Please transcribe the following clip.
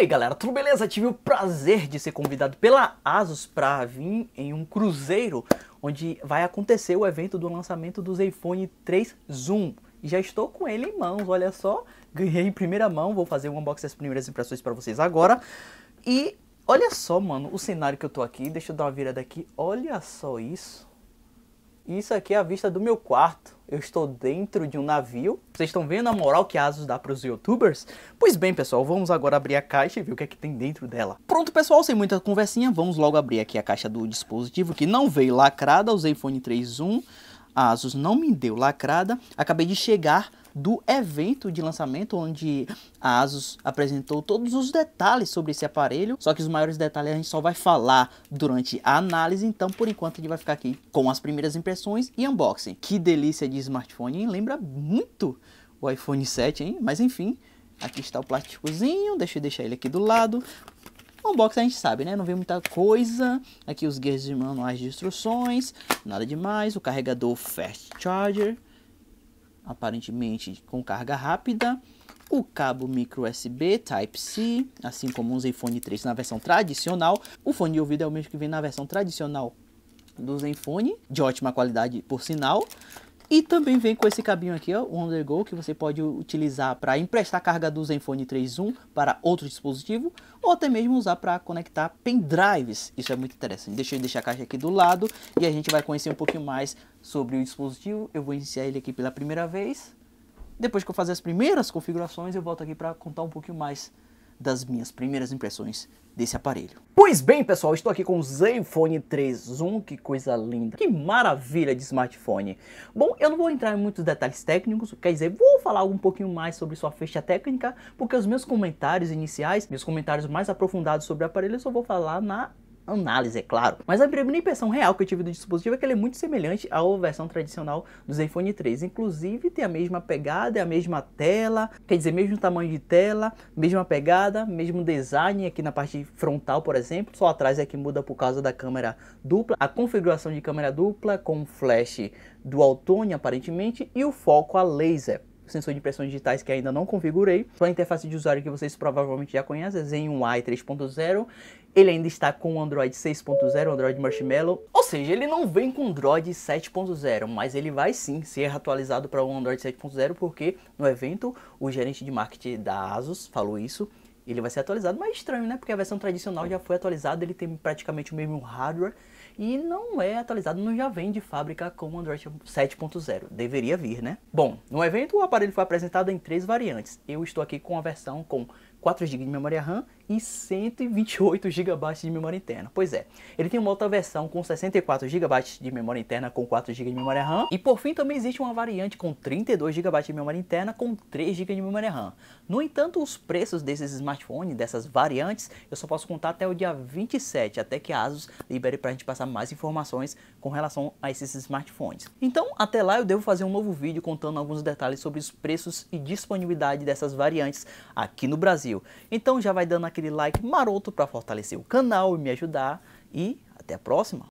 aí galera, tudo beleza? Tive o prazer de ser convidado pela Asus para vir em um cruzeiro onde vai acontecer o evento do lançamento do iPhone 3 Zoom. E já estou com ele em mãos, olha só, ganhei em primeira mão, vou fazer um unboxing das primeiras impressões para vocês agora. E olha só, mano, o cenário que eu tô aqui, deixa eu dar uma virada aqui, olha só isso isso aqui é a vista do meu quarto. Eu estou dentro de um navio. Vocês estão vendo a moral que a Asus dá para os youtubers? Pois bem, pessoal, vamos agora abrir a caixa e ver o que é que tem dentro dela. Pronto, pessoal, sem muita conversinha, vamos logo abrir aqui a caixa do dispositivo, que não veio lacrada, usei fone 3.1. A Asus não me deu lacrada. Acabei de chegar do evento de lançamento, onde a Asus apresentou todos os detalhes sobre esse aparelho. Só que os maiores detalhes a gente só vai falar durante a análise, então por enquanto a gente vai ficar aqui com as primeiras impressões e unboxing. Que delícia de smartphone, hein? Lembra muito o iPhone 7, hein? Mas enfim, aqui está o plásticozinho, deixa eu deixar ele aqui do lado. Unboxing a gente sabe, né? Não vem muita coisa. Aqui os guias de manuais de instruções, nada demais. O carregador Fast Charger aparentemente com carga rápida, o cabo micro USB Type-C, assim como o Zenfone 3 na versão tradicional. O fone de ouvido é o mesmo que vem na versão tradicional do Zenfone, de ótima qualidade por sinal. E também vem com esse cabinho aqui, ó, o Undergo, que você pode utilizar para emprestar carga do Zenfone 3.1 para outro dispositivo, ou até mesmo usar para conectar pendrives. Isso é muito interessante. Deixa eu deixar a caixa aqui do lado e a gente vai conhecer um pouquinho mais sobre o dispositivo. Eu vou iniciar ele aqui pela primeira vez. Depois que eu fazer as primeiras configurações, eu volto aqui para contar um pouquinho mais das minhas primeiras impressões desse aparelho. Pois bem, pessoal, estou aqui com o Zenfone 3 1, que coisa linda, que maravilha de smartphone. Bom, eu não vou entrar em muitos detalhes técnicos, quer dizer, vou falar um pouquinho mais sobre sua ficha técnica, porque os meus comentários iniciais, meus comentários mais aprofundados sobre o aparelho, eu só vou falar na análise, é claro. Mas a primeira impressão real que eu tive do dispositivo é que ele é muito semelhante à versão tradicional do Zenfone 3. Inclusive tem a mesma pegada, é a mesma tela, quer dizer, mesmo tamanho de tela, mesma pegada, mesmo design aqui na parte frontal, por exemplo. Só atrás é que muda por causa da câmera dupla, a configuração de câmera dupla com flash dual tone aparentemente e o foco a laser sensor de impressões digitais que ainda não configurei, sua interface de usuário que vocês provavelmente já conhecem, Zen 1i 3.0, ele ainda está com o Android 6.0, Android Marshmallow, ou seja, ele não vem com Android 7.0, mas ele vai sim ser atualizado para o Android 7.0, porque no evento o gerente de marketing da ASUS falou isso, ele vai ser atualizado, mas é estranho, né? Porque a versão tradicional já foi atualizada, ele tem praticamente o mesmo hardware e não é atualizado, não já vem de fábrica com o Android 7.0. Deveria vir, né? Bom, no evento o aparelho foi apresentado em três variantes. Eu estou aqui com a versão com 4 GB de memória RAM e 128 GB de memória interna. Pois é, ele tem uma outra versão com 64 GB de memória interna com 4 GB de memória RAM e por fim também existe uma variante com 32 GB de memória interna com 3 GB de memória RAM. No entanto, os preços desses smartphones, dessas variantes, eu só posso contar até o dia 27, até que a ASUS libere para a gente passar mais informações com relação a esses smartphones. Então, até lá eu devo fazer um novo vídeo contando alguns detalhes sobre os preços e disponibilidade dessas variantes aqui no Brasil Brasil. Então já vai dando aquele like maroto para fortalecer o canal e me ajudar. E até a próxima!